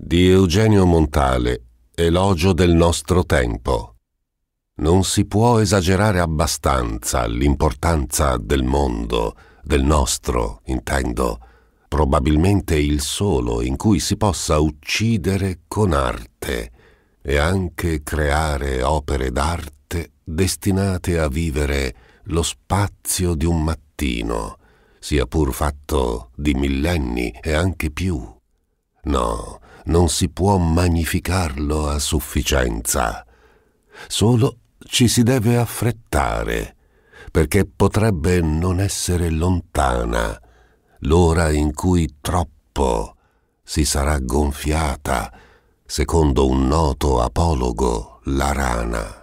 di Eugenio Montale, Elogio del nostro tempo. Non si può esagerare abbastanza l'importanza del mondo, del nostro, intendo, probabilmente il solo in cui si possa uccidere con arte e anche creare opere d'arte destinate a vivere lo spazio di un mattino, sia pur fatto di millenni e anche più. No, non si può magnificarlo a sufficienza. Solo ci si deve affrettare, perché potrebbe non essere lontana l'ora in cui troppo si sarà gonfiata, secondo un noto apologo, la rana.